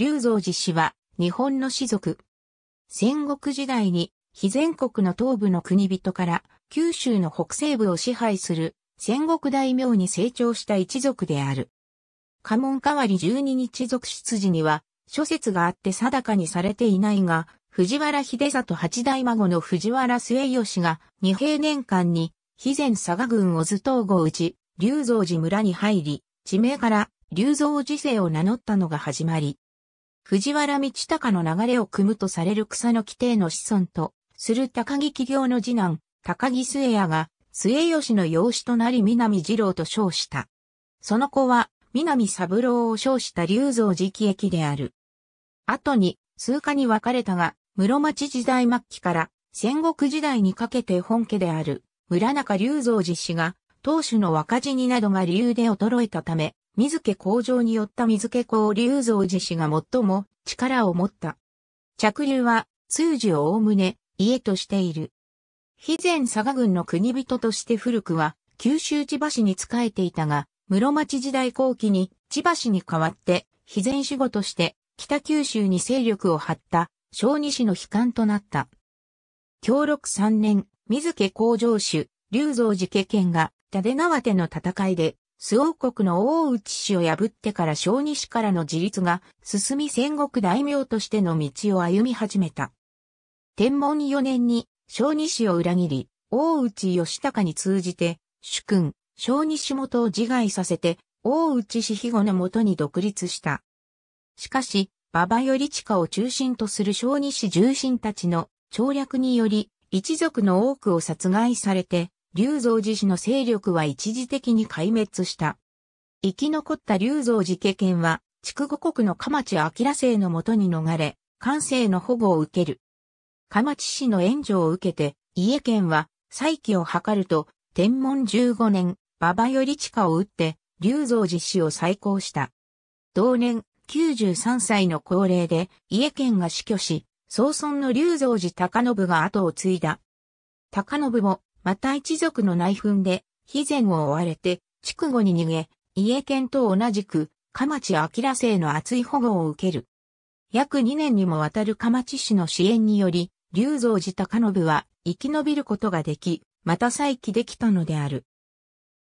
龍蔵寺氏は日本の士族。戦国時代に、非全国の東部の国人から九州の北西部を支配する戦国大名に成長した一族である。家紋代わり12日族出自には諸説があって定かにされていないが、藤原秀里八代孫の藤原末吉が二平年間に、非前佐賀郡小頭東郷ち、龍蔵寺村に入り、地名から龍蔵寺姓を名乗ったのが始まり、藤原道隆の流れを組むとされる草の規定の子孫と、する高木企業の次男、高木末也が、末吉の養子となり南二郎と称した。その子は、南三郎を称した龍造寺駅である。後に、数家に分かれたが、室町時代末期から戦国時代にかけて本家である村中龍造寺氏が、当主の若死になどが理由で衰えたため、水家工場によった水家工流造寺氏が最も力を持った。着流は通時をおおむね家としている。肥前佐賀郡の国人として古くは九州千葉市に仕えていたが、室町時代後期に千葉市に代わって肥前守護として北九州に勢力を張った小二市の悲観となった。協力3年、水家工場主、龍造寺家県が、立縄手の戦いで周王国の大内氏を破ってから小西からの自立が進み戦国大名としての道を歩み始めた。天文4年に小西を裏切り、大内義高に通じて、主君、小西元を自害させて、大内氏庇護のもとに独立した。しかし、馬場頼親を中心とする小西重臣たちの調略により、一族の多くを殺害されて、龍蔵寺氏の勢力は一時的に壊滅した。生き残った龍蔵寺家県は、筑後国の河町明姓のもとに逃れ、関西の保護を受ける。河町氏の援助を受けて、家県は、再起を図ると、天文15年、馬場より地下を打って、龍蔵寺氏を再興した。同年、93歳の高齢で、家県が死去し、総村の龍蔵寺高信が後を継いだ。高信も、また一族の内紛で、肥前を追われて、筑後に逃げ、家犬と同じく、蒲地明生の厚い保護を受ける。約2年にもわたる蒲地氏の支援により、龍蔵寺高信は生き延びることができ、また再起できたのである。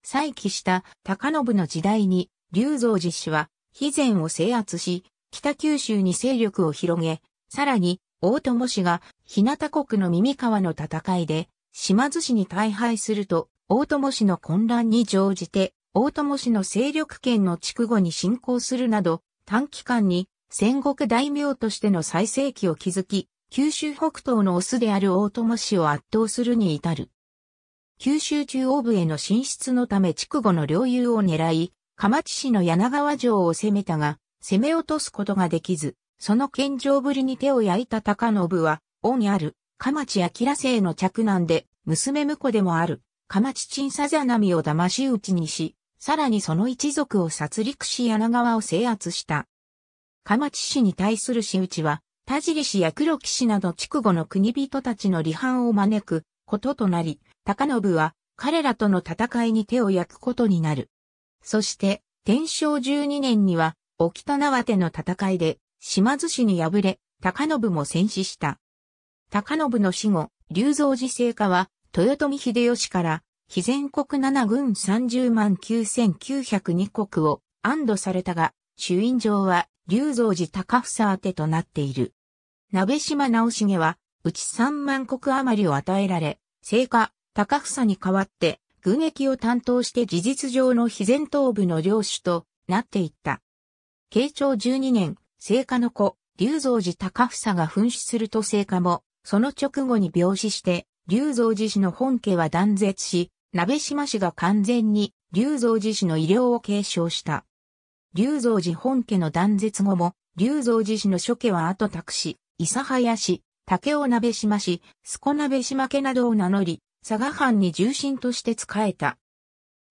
再起した高信の時代に、龍蔵寺氏は、肥前を制圧し、北九州に勢力を広げ、さらに、大友氏が、日向国の耳川の戦いで、島津氏に大敗すると、大友氏の混乱に乗じて、大友氏の勢力圏の筑後に侵攻するなど、短期間に戦国大名としての最盛期を築き、九州北東のオスである大友氏を圧倒するに至る。九州中央部への進出のため筑後の領有を狙い、釜地市の柳川城を攻めたが、攻め落とすことができず、その献上ぶりに手を焼いた高信は、恩ある河町明生の着難で、娘婿でもある、ちち鎮さざなみを騙し討ちにし、さらにその一族を殺戮し柳川を制圧した。まち氏に対する仕打ちは、田尻氏や黒木氏など筑後の国人たちの離反を招くこととなり、高信は彼らとの戦いに手を焼くことになる。そして、天正12年には、沖田縄手の戦いで、島津氏に敗れ、高信も戦死した。高信の死後、龍造寺聖火は、豊臣秀吉から、非全国7軍30万9902国を安堵されたが、主因上は、龍造寺高房宛てとなっている。鍋島直重は、うち3万国余りを与えられ、聖火、高房に代わって、軍役を担当して事実上の非前東部の領主となっていった。慶長12年、聖火の子、龍造寺高房が噴死すると聖火も、その直後に病死して、龍造寺氏の本家は断絶し、鍋島氏が完全に龍造寺氏の医療を継承した。龍造寺本家の断絶後も、龍造寺氏の諸家は後託し、諫早氏、竹尾鍋島氏、須古鍋島家などを名乗り、佐賀藩に重臣として仕えた。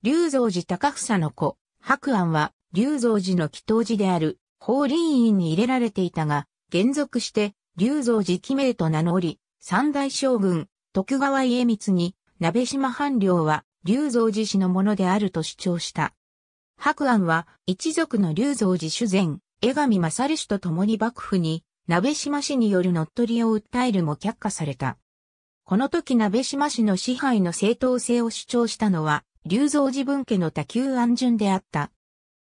龍造寺高房の子、白安は、龍造寺の祈祷寺である、法輪院に入れられていたが、現続して、龍造寺記名と名乗り、三大将軍、徳川家光に、鍋島藩領は、龍造寺氏のものであると主張した。白安は、一族の龍造寺主前、江上勝氏と共に幕府に、鍋島氏による乗っ取りを訴えるも却下された。この時鍋島氏の支配の正当性を主張したのは、龍造寺分家の多久安順であった。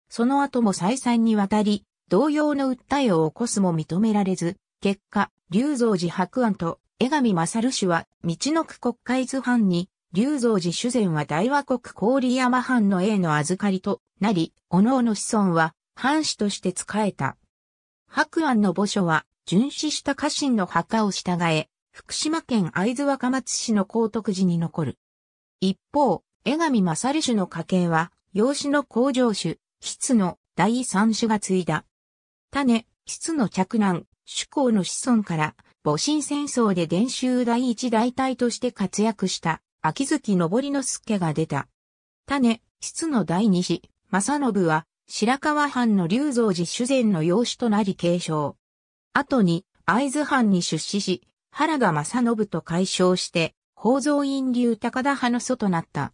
その後も再三にわたり、同様の訴えを起こすも認められず、結果、龍造寺白安と江上勝氏は、道の区国会図藩に、龍造寺主前は大和国郡山藩の栄の預かりとなり、おのおの子孫は、藩主として仕えた。白安の墓所は、巡視した家臣の墓を従え、福島県会津若松市の高徳寺に残る。一方、江上勝氏の家系は、養子の工場主、筆の第三種が継いだ。種、筆の嫡男、主公の子孫から、戊辰戦争で伝習第一大隊として活躍した、秋月昇之助が出た。種、質の第二子、正信は、白河藩の龍蔵寺主膳の養子となり継承。後に、会津藩に出資し、原が正信と解消して、宝蔵院流高田派の祖となった。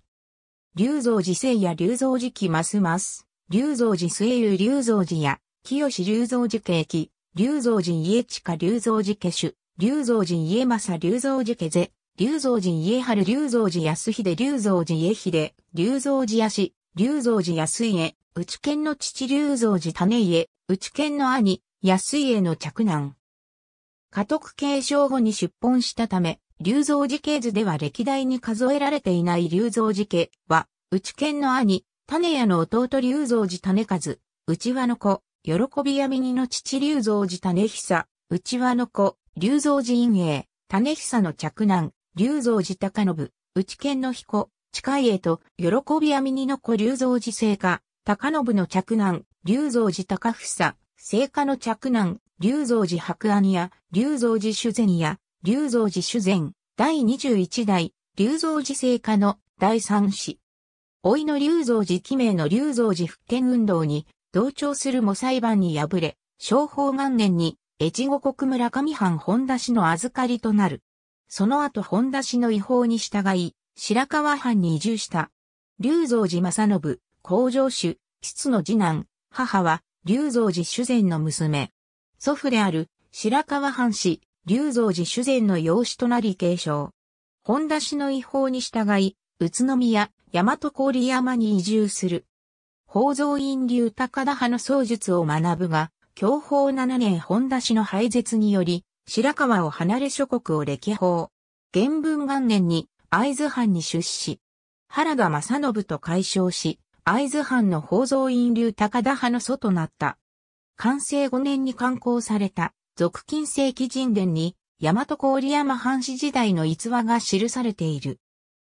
龍蔵寺聖や龍蔵寺期ますます、龍蔵寺末湯龍蔵寺や、清志龍蔵寺景気、龍蔵神家近龍蔵寺家主、龍蔵神家政龍蔵寺家是、龍蔵神家春龍蔵寺安秀龍蔵寺家秀、龍蔵寺氏、龍蔵寺安家、内県の父龍蔵寺種家、内県の兄、安家の着難。家督継承後に出奔したため、龍蔵寺家図では歴代に数えられていない龍蔵寺家は、内県の兄、種屋の弟龍蔵寺種数、内輪の子、喜び闇にの父竜造寺種久、内輪の子、竜造寺陰影、種久の着男、竜造寺高信、内剣の彦、近いへと、喜び闇にの子竜造寺聖家、高信の着男、竜造寺高久、聖家の着男、竜造寺白庵や、竜造寺修善や、竜造寺修善、第21代、竜造寺聖家の第3子。老いの竜造寺記名の竜造寺復権運動に同調するも裁判に敗れ、昭法元年に越後国村上藩本田氏の預かりとなる。その後本田氏の違法に従い、白河藩に移住した。龍蔵寺正信、工場主、室の次男、母は、龍蔵寺主膳の娘。祖父である、白河藩士、龍蔵寺主膳の養子となり継承。本田氏の違法に従い、宇都宮、大和郡山に移住する。構造院流高田派の創術を学ぶが、享保7年本田氏の廃絶により、白川を離れ諸国を歴訪。元文元年に会津藩に出資。原田正信と解消し、会津藩の宝蔵院流高田派の祖となった。完成5年に刊行された、俗近世紀神殿に、大和郡山藩士時代の逸話が記されている。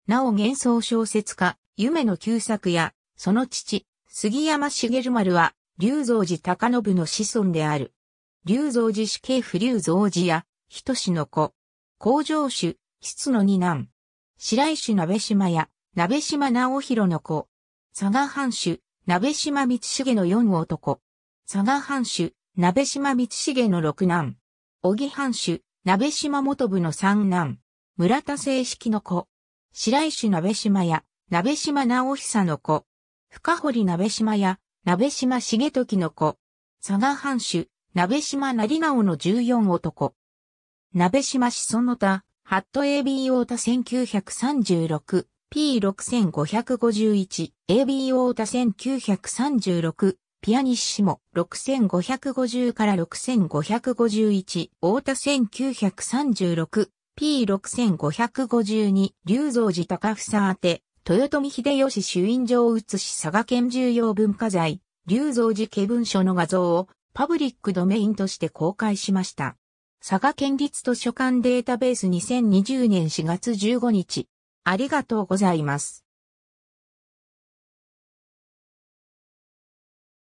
なお幻想小説家、夢の旧作や、その父、杉山茂丸は、龍蔵寺高信の子孫である。龍蔵寺死刑府龍蔵寺や、人氏の子。工場主、室の二男。白石鍋島や、鍋島直弘の子。佐賀藩主、鍋島道重の四男。佐賀藩主、鍋島道重の六男。小木藩主、鍋島元部の三男。村田正式の子。白石鍋島や、鍋島直久の子。深堀鍋島屋、鍋島重時の子。佐賀藩主、鍋島成直の14男。鍋島子孫の他、ハット AB オ田 1936P6551、AB オ田1936、ピアニッシモ6550から6551、大田1936、P6552、竜造寺高房宛て、豊臣秀吉主印状を写し佐賀県重要文化財、龍造寺家文書の画像をパブリックドメインとして公開しました。佐賀県立図書館データベース2020年4月15日。ありがとうございます。